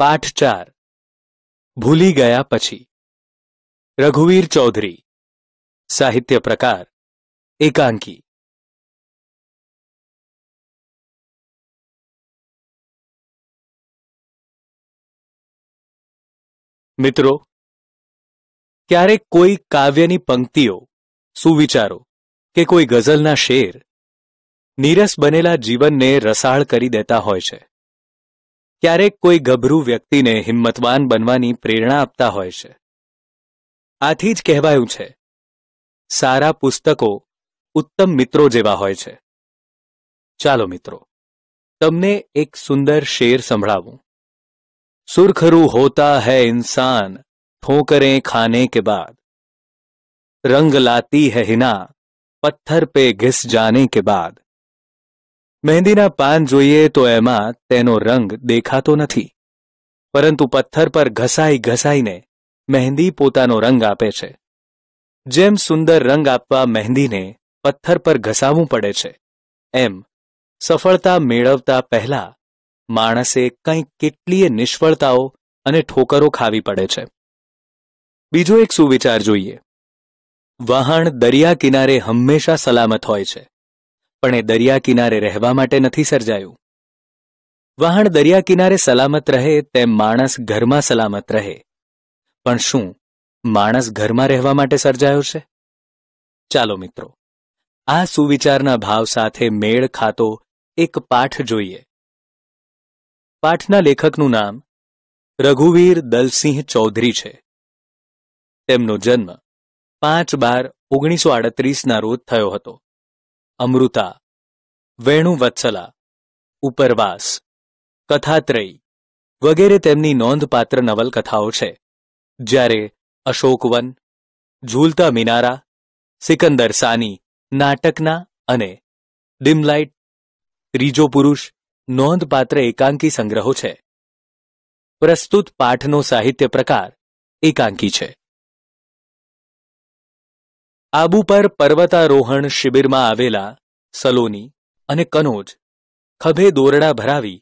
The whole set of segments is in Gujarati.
પાઠ ચાર ભૂલી ગયા પછી રઘુવીર ચૌધરી સાહિત્ય પ્રકાર એકાંકી મિત્રો ક્યારેક કોઈ કાવ્યની પંક્તિઓ સુવિચારો કે કોઈ ગઝલના શેર નીરસ બનેલા જીવનને રસાળ કરી દેતા હોય છે ક્યારેક કોઈ ગભરું વ્યક્તિને હિંમતવાન બનવાની પ્રેરણા આપતા હોય છે આથી જ કહેવાયું છે સારા પુસ્તકો ઉત્તમ મિત્રો જેવા હોય છે ચાલો મિત્રો તમને એક સુંદર શેર સંભળાવું સુરખરૂ હોતા હૈ ઇન્સાન ઠોકરે ખાને કે બાદ રંગ લાતી હૈ હિના પથ્થર પે ઘિસ જાને કે બાદ મહેંદીના પાન જોઈએ તો એમાં તેનો રંગ દેખાતો નથી પરંતુ પથ્થર પર ઘસાઈ ઘસાઈને મહેંદી પોતાનો રંગ આપે છે જેમ સુંદર રંગ આપવા મહેંદીને પથ્થર પર ઘસાવવું પડે છે એમ સફળતા મેળવતા પહેલા માણસે કંઈ કેટલીય નિષ્ફળતાઓ અને ઠોકરો ખાવી પડે છે બીજો એક સુવિચાર જોઈએ વહાણ દરિયા કિનારે હંમેશા સલામત હોય છે પણ એ દરિયા કિનારે રહેવા માટે નથી સર્જાયું વાહણ દરિયા કિનારે સલામત રહે તેમ માણસ ઘરમાં સલામત રહે પણ શું માણસ ઘરમાં રહેવા માટે સર્જાયો છે ચાલો મિત્રો આ સુવિચારના ભાવ સાથે મેળ ખાતો એક પાઠ જોઈએ પાઠના લેખકનું નામ રઘુવીર દલસિંહ ચૌધરી છે તેમનો જન્મ પાંચ બાર ઓગણીસો આડત્રીસના રોજ થયો હતો અમૃતા વેણુવત્સલા ઉપરવાસ કથાત્રય વગેરે તેમની નોંધપાત્ર નવલકથાઓ છે જ્યારે અશોકવન ઝૂલતા મિનારા સિકંદર સાની નાટકના અને ડિમલાઇટ ત્રીજો પુરુષ નોંધપાત્ર એકાંકી સંગ્રહો છે પ્રસ્તુત પાઠનો સાહિત્ય પ્રકાર એકાંકી છે આબુ પર પર્વતારોહણ શિબિરમાં આવેલા સલોની અને કનોજ ખભે દોરડા ભરાવી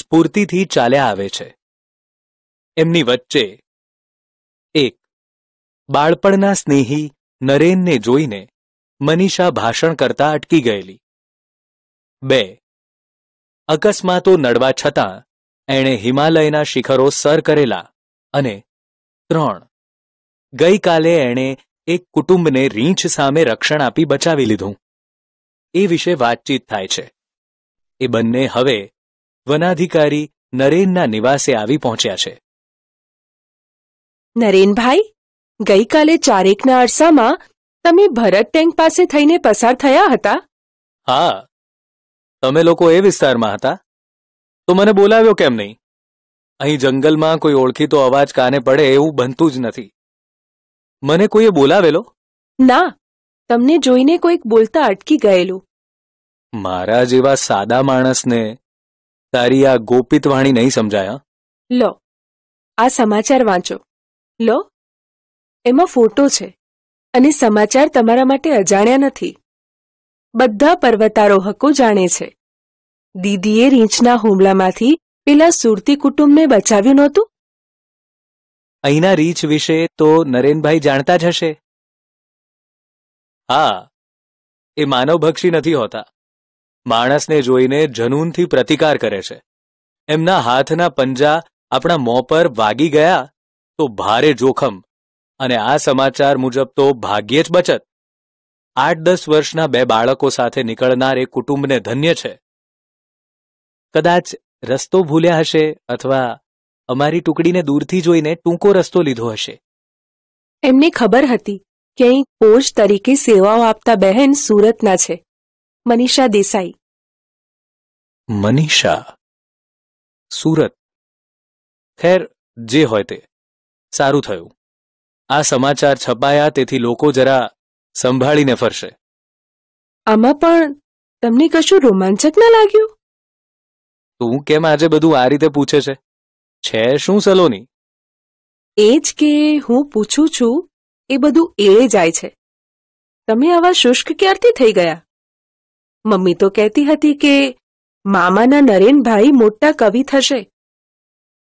સ્ફૂર્તિથી ચાલ્યા આવે છે એમની વચ્ચે એક બાળપણના સ્નેહી નરેનને જોઈને મનીષા ભાષણ કરતા અટકી ગયેલી બે અકસ્માતો નડવા છતાં એણે હિમાલયના શિખરો સર કરેલા અને ત્રણ ગઈકાલે એણે એક કુટુંબને રીંછ સામે રક્ષણ આપી બચાવી લીધું એ વિશે વાતચીત થાય છે એ બંને હવે વનાધિકારી નરેનના નિવાસે આવી પહોંચ્યા છે નરેનભાઈ ગઈકાલે ચારેકના અરસામાં તમે ભરત ટેન્ક પાસે થઈને પસાર થયા હતા હા તમે લોકો એ વિસ્તારમાં હતા તો મને બોલાવ્યો કેમ નહીં અહીં જંગલમાં કોઈ ઓળખીતો અવાજ કાને પડે એવું બનતું જ નથી મને કોઈએ બોલાવેલો ના તમને જોઈને કોઈક બોલતા અટકી ગયેલું મારા જેવા સાદા માણસને તારી આ ગોપિત વાણી નહીં સમજાયા લો આ સમાચાર વાંચો લો એમાં ફોટો છે અને સમાચાર તમારા માટે અજાણ્યા નથી બધા પર્વતારોહકો જાણે છે દીદીએ રીંછના હુમલામાંથી પેલા સુરતી કુટુંબને બચાવ્યું નહોતું અહીંના રીચ વિશે તો નરેનભાઈ જાણતા જ હશે હા એ માનવભક્ષી નથી હોતા માણસને જોઈને જનૂનથી પ્રતિકાર કરે છે એમના હાથના પંજા આપણા મોં પર વાગી ગયા તો ભારે જોખમ અને આ સમાચાર મુજબ તો ભાગ્યે જ બચત આઠ દસ વર્ષના બે બાળકો સાથે નીકળનાર એ કુટુંબને ધન્ય છે કદાચ રસ્તો ભૂલ્યા હશે અથવા અમારી ટુકડીને દૂરથી જોઈને ટૂંકો રસ્તો લીધો હશે એમને ખબર હતી કે અહીં કોચ તરીકે સેવાઓ આપતા બહેન સુરતના છે મનીષા દેસાઈ મનીષા સુરત ખેર જે હોય તે સારું થયું આ સમાચાર છપાયા તેથી લોકો જરા સંભાળીને ફરશે આમાં પણ તમને કશું રોમાંચક ના લાગ્યું તું કેમ આજે બધું આ રીતે પૂછે છે છે શું સલોની એ જ કે હું પૂછું છું એ બધું એળે જાય છે તમે આવા શુષ્ક ક્યારથી થઈ ગયા મમ્મી તો કહેતી હતી કે મામાના નરેનભાઈ મોટા કવિ થશે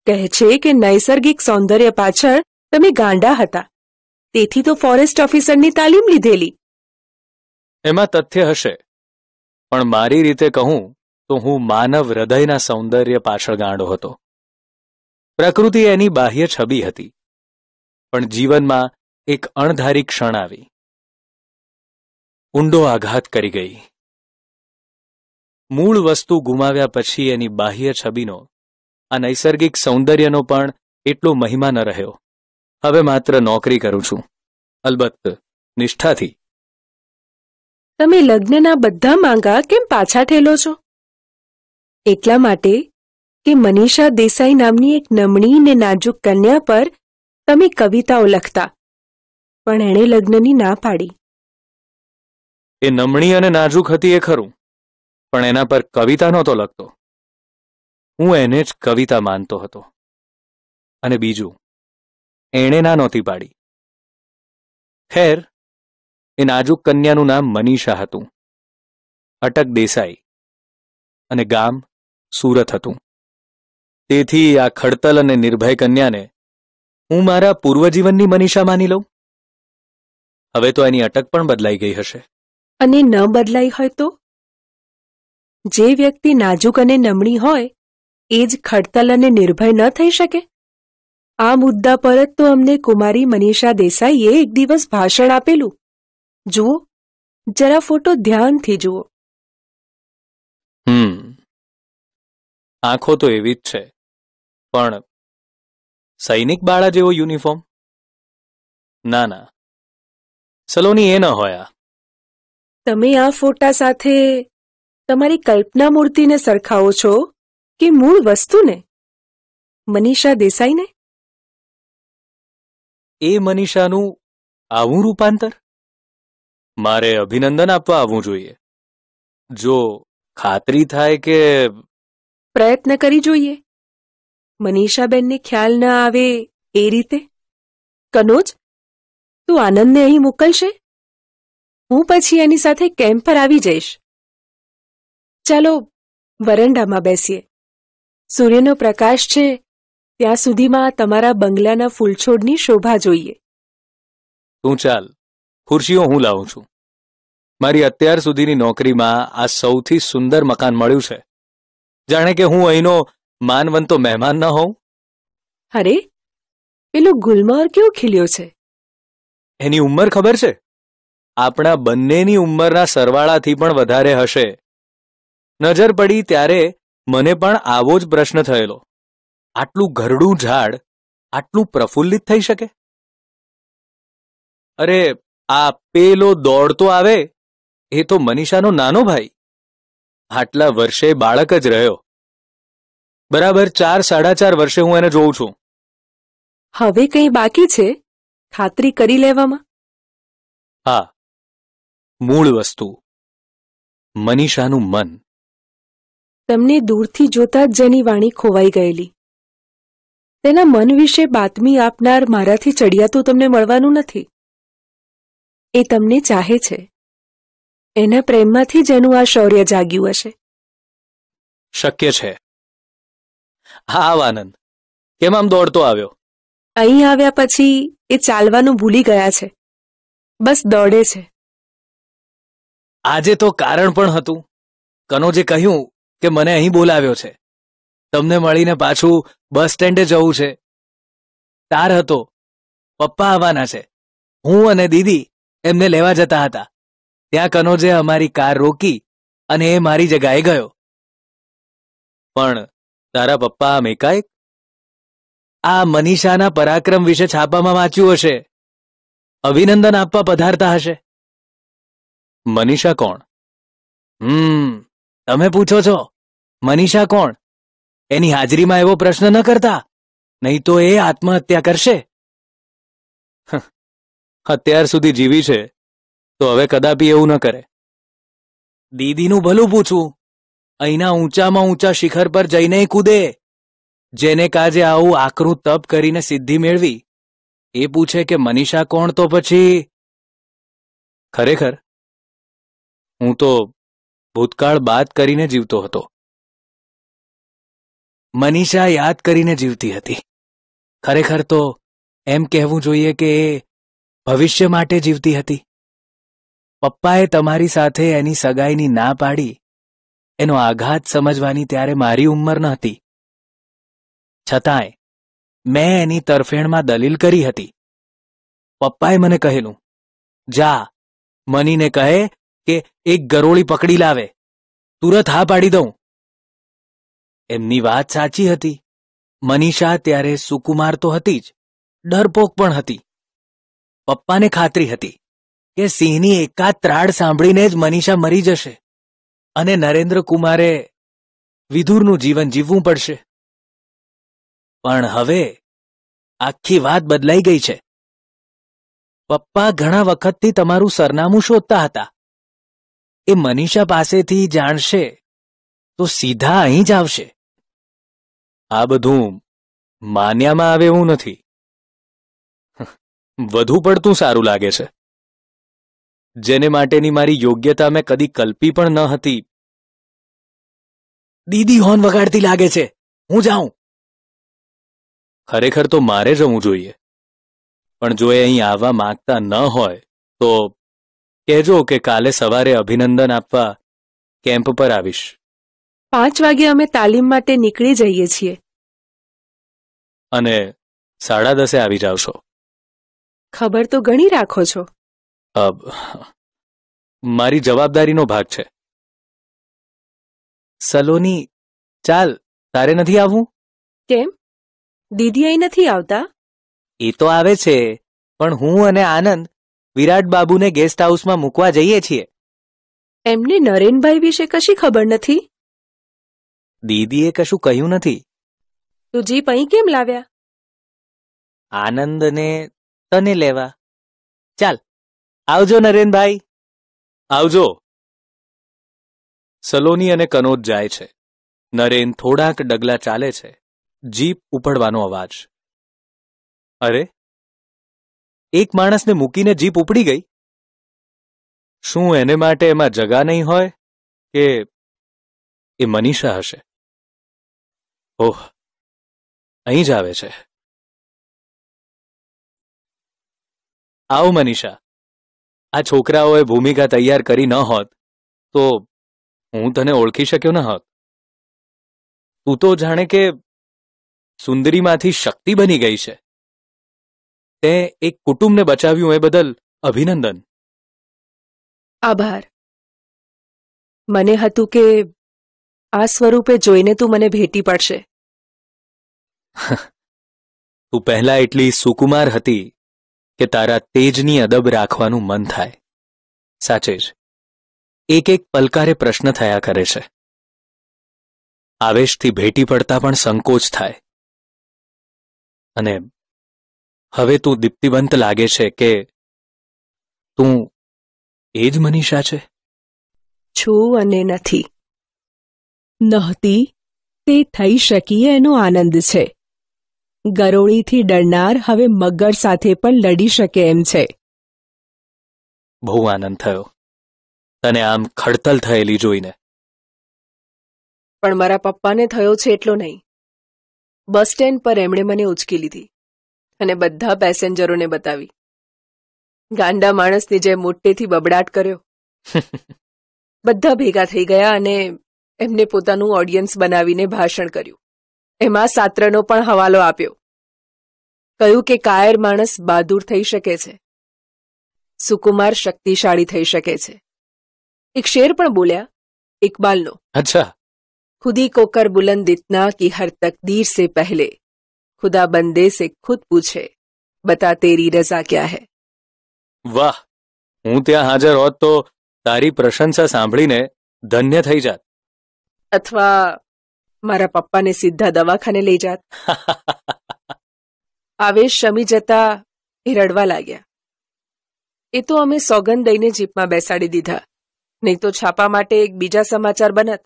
કહે છે કે નૈસર્ગિક સૌંદર્ય પાછળ તમે ગાંડા હતા તેથી તો ફોરેસ્ટ ઓફિસરની તાલીમ લીધેલી એમાં તથ્ય હશે પણ મારી રીતે કહું તો હું માનવ હૃદયના સૌંદર્ય પાછળ ગાંડો હતો પ્રકૃતિ એની બાહ્ય છબી હતી પણ જીવનમાં એક અણધારી ક્ષણ આવી ઊંડો આઘાત કરી ગઈ મૂળ વસ્તુ ગુમાવ્યા પછી એની બાહ્ય છબીનો આ નૈસર્ગિક સૌંદર્યનો પણ એટલો મહિમા ન રહ્યો હવે માત્ર નોકરી કરું છું અલબત્ત નિષ્ઠાથી તમે લગ્નના બધા માંગા કેમ પાછા ઠેલો છો એટલા માટે કે મનીષા દેસાઈ નામની એક નમણી ને નાજુક કન્યા પર તમે કવિતાઓ લખતા પણ એણે લગ્નની ના પાડી એ નમણી અને નાજુક હતી એ ખરું પણ એના પર કવિતા નહોતો લખતો હું એને જ કવિતા માનતો હતો અને બીજું એણે ના નહોતી પાડી ખેર એ નાજુક કન્યાનું નામ મનીષા હતું અટક દેસાઈ અને ગામ સુરત હતું તેથી આ ખડતલ અને નિર્ભય કન્યાને હું મારા પૂર્વજીવનની મનીષા માની લઉં હવે તો એની અટક પણ બદલાઈ ગઈ હશે અને ન બદલાઈ હોય તો જે વ્યક્તિ નાજુક અને નમણી હોય એ જ ખડતલ અને નિર્ભય ન થઈ શકે આ મુદ્દા પર જ તો અમને કુમારી મનીષા દેસાઈએ એક દિવસ ભાષણ આપેલું જુઓ જરા ફોટો ધ્યાનથી જુઓ હમ આંખો તો એવી જ છે પણ સૈનિક બાળા જેવો યુનિફોર્મ ના ના સલોની એ ન હોયા તમે આ ફોટા સાથે તમારી કલ્પના મૂર્તિને સરખાવો છો કે મૂળ વસ્તુને મનીષા દેસાઈને એ મનીષાનું આવું રૂપાંતર મારે અભિનંદન આપવા આવવું જોઈએ જો ખાતરી થાય કે પ્રયત્ન કરી જોઈએ મનીષાબેનને ખ્યાલ ના આવે એ રીતે કનોજ તું આનંદને અહીં મોકલશે હું પછી એની સાથે કેમ્પ પર આવી જઈશ ચાલો વરંડામાં બેસીએ સૂર્યનો પ્રકાશ છે ત્યાં સુધીમાં તમારા બંગલાના ફૂલછોડની શોભા જોઈએ તું ચાલ ખુરશીઓ હું લાવું છું મારી અત્યાર સુધીની નોકરીમાં આ સૌથી સુંદર મકાન મળ્યું છે જાણે કે હું અહીંનો માનવન તો મહેમાન ન હોઉં અરે પેલો ગુલમોહર કેવો ખીલ્યો છે એની ઉંમર ખબર છે આપણા બંનેની ઉંમરના સરવાળાથી પણ વધારે હશે નજર પડી ત્યારે મને પણ આવો જ પ્રશ્ન થયેલો આટલું ઘરડું ઝાડ આટલું પ્રફુલ્લિત થઈ શકે અરે આ પેલો દોડતો આવે એ તો મનીષાનો નાનો ભાઈ આટલા વર્ષે બાળક જ રહ્યો બરાબર ચાર સાડા ચાર વર્ષે હું એને જોઉં છું હવે કંઈ બાકી છે ખાતરી કરી લેવામાં હા મૂળ વસ્તુ મનીષાનું મન તમને દૂરથી જોતા જ જેની વાણી ખોવાઈ ગયેલી તેના મન વિશે બાતમી આપનાર મારાથી ચડિયાતું તમને મળવાનું નથી એ તમને ચાહે છે એના પ્રેમમાંથી જ એનું આ શૌર્ય જાગ્યું હશે શક્ય છે હા વાનન કેમ આમ દોડતો આવ્યો અહીં આવ્યા પછી એ ચાલવાનું ભૂલી ગયા છે બસ દોડે છે આજે તો કારણ પણ હતું કનોજે કહ્યું કે મને અહીં બોલાવ્યો છે તમને મળીને પાછું બસ સ્ટેન્ડે જવું છે તાર હતો પપ્પા આવવાના છે હું અને દીદી એમને લેવા જતા હતા ત્યાં કનોજે અમારી કાર રોકી અને એ મારી જગાએ ગયો પણ તારા પપ્પા મેકાય આ મનીષાના પરાક્રમ વિશે છાપામાં વાંચ્યું હશે અભિનંદન આપવા પધારતા હશે મનીષા કોણ હમ તમે પૂછો છો મનીષા કોણ એની હાજરીમાં એવો પ્રશ્ન ન કરતા નહીં તો એ આત્મહત્યા કરશે અત્યાર સુધી જીવી છે તો હવે કદાપી એવું ન કરે દીદીનું ભલું પૂછવું અહીંના ઊંચામાં ઊંચા શિખર પર જઈને કૂદે જેને કાજે આવું આકરું તપ કરીને સિદ્ધિ મેળવી એ પૂછે કે મનીષા કોણ તો પછી ખરેખર હું તો ભૂતકાળ બાદ કરીને જીવતો હતો મનીષા યાદ કરીને જીવતી હતી ખરેખર તો એમ કહેવું જોઈએ કે એ ભવિષ્ય માટે જીવતી હતી પપ્પાએ તમારી સાથે એની સગાઈની ના પાડી એનો આઘાત સમજવાની ત્યારે મારી ઉંમર ન હતી છતાંય મેં એની તરફેણમાં દલીલ કરી હતી પપ્પાએ મને કહેલું જા મનીને કહે કે એક ગરોળી પકડી લાવે તુરત હા પાડી દઉં એમની વાત સાચી હતી મનીષા ત્યારે સુકુમાર તો હતી જ ડરપોક પણ હતી પપ્પાને ખાતરી હતી કે સિંહની એકાદ ત્રાડ સાંભળીને જ મનીષા મરી જશે અને નરેન્દ્ર કુમારે વિધુરનું જીવન જીવવું પડશે પણ હવે આખી વાત બદલાઈ ગઈ છે પપ્પા ઘણા વખતથી તમારું સરનામું શોધતા હતા એ મનીષા પાસેથી જાણશે તો સીધા અહીં જ આવશે આ બધું માન્યામાં આવે એવું નથી વધુ પડતું સારું લાગે છે જેને માટેની મારી યોગ્યતા મેં કદી કલ્પી પણ ન હતી દીદી હોર્ન વગાડતી લાગે છે હું જાઉં ખરેખર તો મારે જવું જોઈએ પણ જો એ અહીં આવવા માંગતા ન હોય તો કહેજો કે કાલે સવારે અભિનંદન આપવા કેમ્પ પર આવીશ પાંચ વાગે અમે તાલીમ માટે નીકળી જઈએ છીએ અને સાડા દસે આવી જાવ છો ખબર તો ઘણી રાખો છો મારી જવાબદારીનો ભાગ છે સલોની ચાલ તારે નથી આવવું કેમ દીદી અહીં નથી આવતા એ તો આવે છે પણ હું અને આનંદ વિરાટ બાબુને ગેસ્ટ હાઉસમાં મૂકવા જઈએ છીએ એમને નરેનભાઈ વિશે કશી ખબર નથી દીદીએ કશું કહ્યું નથી તું જીપ અહીં કેમ લાવ્યા આનંદને તને લેવા ચાલ આવજો નરેનભાઈ આવજો સલોની અને કનોજ જાય છે નરેન થોડાક ડગલા ચાલે છે જીપ ઉપડવાનો અવાજ અરે એક માણસને મૂકીને જીપ ઉપડી ગઈ શું એને માટે એમાં જગા નહીં હોય કે એ મનીષા હશે ઓહ અહીં જ આવે છે આવો મનીષા આ છોકરાઓએ ભૂમિકા તૈયાર કરી ન હોત તો હું તને ઓળખી શક્યો ન હોત તું તો જાણે કે સુંદરીમાંથી શક્તિ બની ગઈ છે તે એક કુટુંબને બચાવ્યું એ બદલ અભિનંદન આભાર મને હતું કે આ સ્વરૂપે જોઈને તું મને ભેટી પડશે તું પહેલા એટલી સુકુમાર હતી કે તારા તેજની અદબ રાખવાનું મન થાય સાચે જ એક એક પલકારે પ્રશ્ન થયા કરે છે આવેશથી ભેટી પડતા પણ સંકોચ થાય અને હવે તું દીપ્તિવંત લાગે છે કે તું એ જ મનીષા છે છું અને નથી નહતી તે થઈ શકીએ એનો આનંદ છે ગરોળીથી ડરનાર હવે મગર સાથે પણ લડી શકે એમ છે બહુ આનંદ થયો તને આમ ખડતલ થયેલી જોઈને પણ મારા પપ્પાને થયો છે એટલો નહીં બસ સ્ટેન્ડ પર એમણે મને ઉચકી લીધી અને બધા પેસેન્જરોને બતાવી ગાંડા માણસની જે મોટેથી બબડાટ કર્યો બધા ભેગા થઈ ગયા અને એમને પોતાનું ઓડિયન્સ બનાવીને ભાષણ કર્યું એમાં સાત્રનો પણ હવાલો આપ્યો કહ્યું કે કાયર માણસ બહાદુર થઈ શકે છે સુકુમાર શક્તિશાળી થઈ શકે છે એક શેર પણ બોલ્યા ઇકબાલનો અચ્છા ખુદી કોકર कर કી હર તકદીર સે પહેલે ખુદા બંદે સે ખુદ પૂછે બતા તેરી बता तेरी હે વાહ હું ત્યાં હાજર હોત તો તારી પ્રશંસા સાંભળીને ધન્ય થઈ જાત અથવા મારા પપ્પાને સીધા દવાખાને લઈ જાત આવેશ શમી જતા એ રડવા લાગ્યા એ તો અમે સોગંદ દઈને જીપમાં બેસાડી દીધા નહીં તો છાપા માટે એક બીજા સમાચાર બનત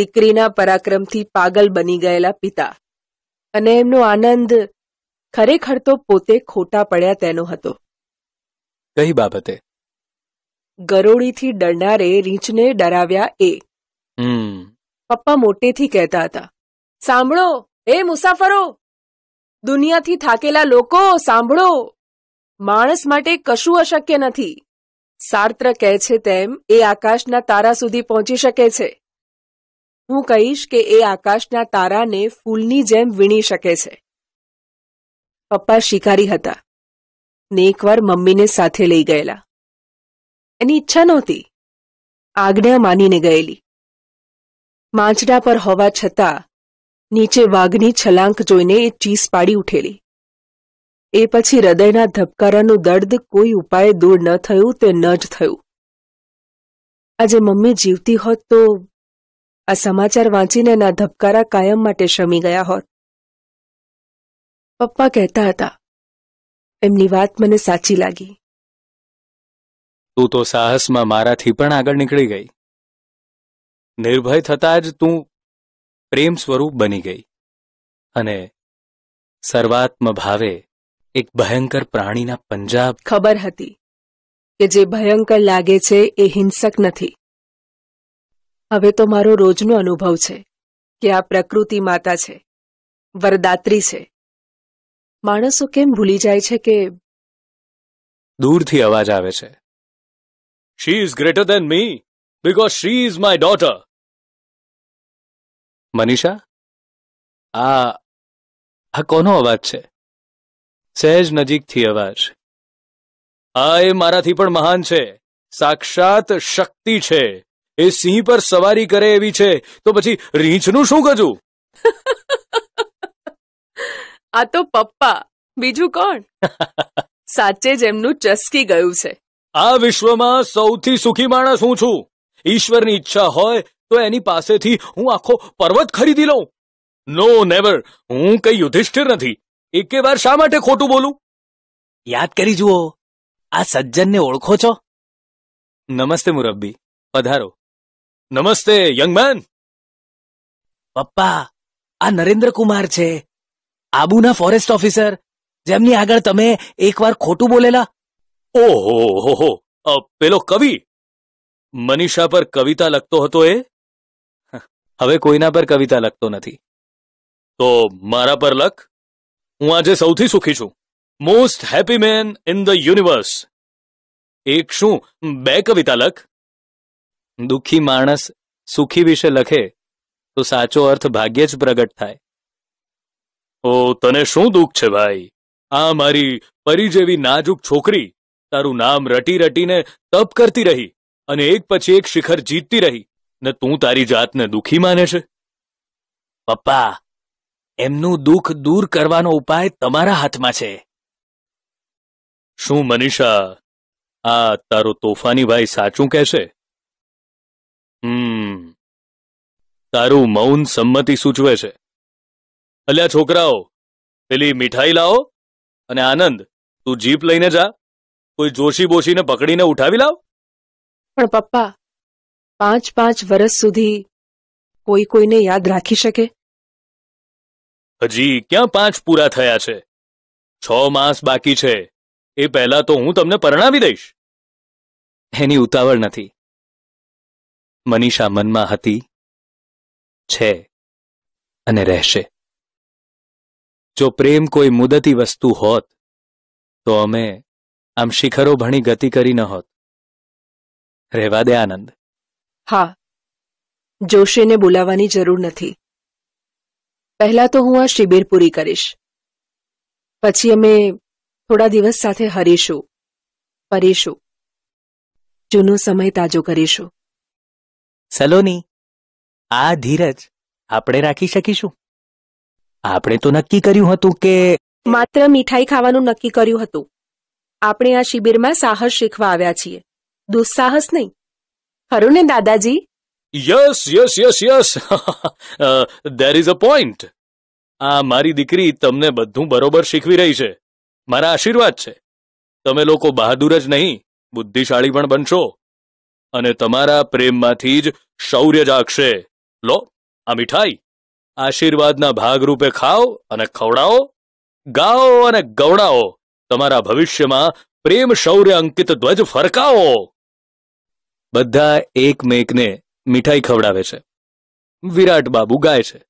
દીકરીના પરાક્રમથી પાગલ બની ગયેલા પિતા અને એમનો આનંદ ખરેખર તો પોતે ખોટા પડ્યા તેનો હતો કઈ બાબતે ગરોળીથી ડરનારે રીંછને ડરાવ્યા એ પપ્પા મોટેથી કહેતા હતા સાંભળો એ મુસાફરો દુનિયાથી થાકેલા લોકો સાંભળો માણસ માટે કશું અશક્ય નથી સાર્ત્ર કહે છે તેમ એ આકાશના તારા સુધી પહોંચી શકે છે હું કહીશ કે એ આકાશના તારાને ફૂલની જેમ વીણી શકે છે પપ્પા શિકારી હતા ને એકવાર મમ્મીને સાથે લઈ ગયેલા એની ઈચ્છા નહોતી આજ્ઞા માનીને ગયેલી માંચડા પર હોવા છતાં નીચે વાઘની છલાંક જોઈને એ ચીસ પાડી ઉઠેલી એ પછી હૃદયના ધબકારાનું દર્દ કોઈ ઉપાય દૂર ન થયું તે ન જ થયું આજે મમ્મી જીવતી હોત તો આ સમાચાર વાંચીને ના ધબકારા કાયમ માટે શમી ગયા હોત પપ્પા કહેતા હતા એમની વાત મને સાચી લાગી તું તો સાહસમાં મારાથી પણ આગળ નીકળી ગઈ નિર્ભય થતા જ તું પ્રેમ સ્વરૂપ બની ગઈ અને સર્વાત્મ ભાવે એક ભયંકર પ્રાણીના પંજાબ ખબર હતી કે જે ભયંકર લાગે છે એ હિંસક નથી હવે તો મારો રોજનો અનુભવ છે કે આ પ્રકૃતિ માતા છે વરદાત્રી છે માણસો કેમ ભૂલી જાય છે કે દૂરથી અવાજ આવે છે she is greater than me because she is my daughter. Manisha આ આ કોનો અવાજ છે સહેજ નજીકથી અવાજ આ એ મારાથી પણ મહાન છે સાક્ષાત શક્તિ છે એ સિંહ પર સવારી કરે એવી છે તો પછી રીંછનું શું કજું આ તો પપ્પા બીજું કોણ સાચે જ એમનું ચસકી ગયું છે આ વિશ્વમાં સૌથી સુખી માણસ હું છું ઈશ્વરની ઈચ્છા હોય તો એની પાસેથી હું આખો પર્વત ખરીદી લઉં નો નેવર હું કઈ યુધિષ્ઠિર નથી એકે વાર શા માટે ખોટું બોલું યાદ કરી જુઓ આ સજ્જનને ઓળખો છો નમસ્તે મુરબ્બી પધારો નમસ્તે યંગમેન પપ્પા આ નરેન્દ્ર કુમાર છે આબુના ફોરેસ્ટ ઓફિસર જેમની આગળ તમે એકવાર ખોટું બોલેલા ઓહો હો હો પેલો કવિ મનીષા પર કવિતા લખતો હતો એ હવે કોઈના પર કવિતા લખતો નથી તો મારા પર લખ હું આજે સૌથી સુખી છું most happy man in the universe એક શું બે કવિતા લખ દુઃખી માણસ સુખી વિશે લખે તો સાચો અર્થ ભાગ્યે જ પ્રગટ થાય ઓ તને શું દુઃખ છે ભાઈ આ મારી પરી જેવી નાજુક છોકરી તારું નામ રટી રટીને તપ કરતી રહી અને એક પછી એક શિખર જીતતી રહી ને તું તારી જાતને દુખી માને છે પપ્પા એમનું દુઃખ દૂર કરવાનો ઉપાય તમારા હાથમાં છે શું મનીષા આ તારો તોફાની ભાઈ સાચું કહેશે હમ તારું મૌન સંમતિ સૂચવે છે અલ્યા છોકરાઓ પેલી મીઠાઈ લાવો અને આનંદ તું જીપ લઈને જા કોઈ જોશી બોશીને પકડીને ઉઠાવી લાવ પણ પપ્પા પાંચ પાંચ વર્ષ સુધી કોઈ કોઈને યાદ રાખી શકે હજી ક્યાં પાંચ પૂરા થયા છે છ માસ બાકી છે એ પહેલા તો હું તમને પરણાવી દઈશ એની ઉતાવળ નથી મનીષા મનમાં હતી છે અને રહેશે જો પ્રેમ કોઈ મુદતી વસ્તુ હોત તો અમે આમ શિખરો ભણી ગતિ કરી ન હોત રહેવા દે આનંદ હા જોશીને બોલાવવાની જરૂર નથી પહેલા તો હું આ શિબિર પૂરી કરીશ પછી અમે થોડા દિવસ સાથે હરીશું ફરીશું જૂનો સમય તાજો કરીશું સલોની આ ધીરજ આપણે રાખી શકીશું આપણે તો નક્કી કર્યું હતું કે માત્ર મીઠાઈ ખાવાનું નક્કી કર્યું હતું આપણે આ શિબિરમાં સાહસ શીખવા આવ્યા છીએ દુસ્સાહસ નહીં ખરું ને દાદાજી yes yes yes yes there is a point આ મારી દીકરી તમને બધું બરોબર શીખવી રહી છે મારા આશીર્વાદ છે તમે લોકો બહાદુર જ નહીં બુદ્ધિશાળી પણ બનશો અને તમારા પ્રેમમાંથી જ શૌર્ય જાગશે લો આ મીઠાઈ આશીર્વાદના ભાગરૂપે ખાઓ અને ખવડાવો ગાઓ અને ગવડાવો તમારા ભવિષ્યમાં પ્રેમ શૌર્ય અંકિત ધ્વજ ફરકાવો બધા એકમેકને મીઠાઈ ખવડાવે છે વિરાટ બાબુ ગાય છે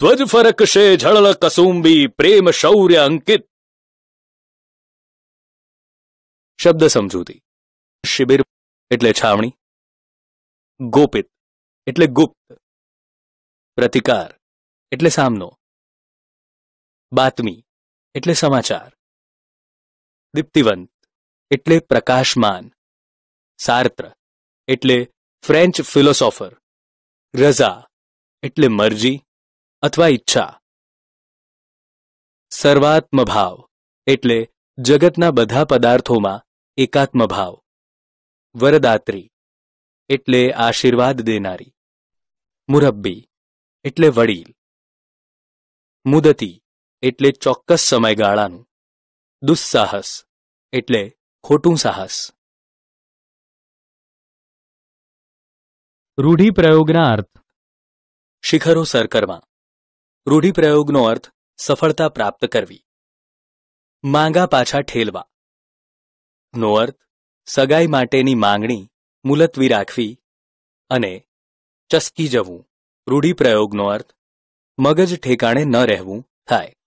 ધ્વજ ફરકશે ઝળલ કસુંબી પ્રેમ શૌર્ય અંકિત શબ્દ સમજૂતી શિબિર એટલે છાવણી ગોપિત એટલે ગુપ્ત પ્રતિકાર એટલે સામનો બાતમી એટલે સમાચાર દીપ્તિવંત એટલે પ્રકાશમાન सारत्र એટલે ફ્રેન્ચ ફિલોસોફર રજા એટલે મરજી અથવા ઈચ્છા સર્વાત્મ ભાવ એટલે જગતના બધા પદાર્થોમાં એકાત્મ ભાવ વરદાત્રી એટલે આશીર્વાદ દેનારી મુરબ્બી એટલે વડીલ મુદતી એટલે ચોક્કસ સમયગાળો દુઃસાહસ એટલે ખોટું સાહસ રૂઢિપ્રયોગના અર્થ શિખરો સર કરવા રૂઢિપ્રયોગનો અર્થ સફળતા પ્રાપ્ત કરવી માંગા પાછા ઠેલવા નો અર્થ સગાઈ માટેની માંગણી મુલતવી રાખવી અને ચસકી જવું રૂઢિપ્રયોગનો અર્થ મગજ ઠેકાણે ન રહેવું થાય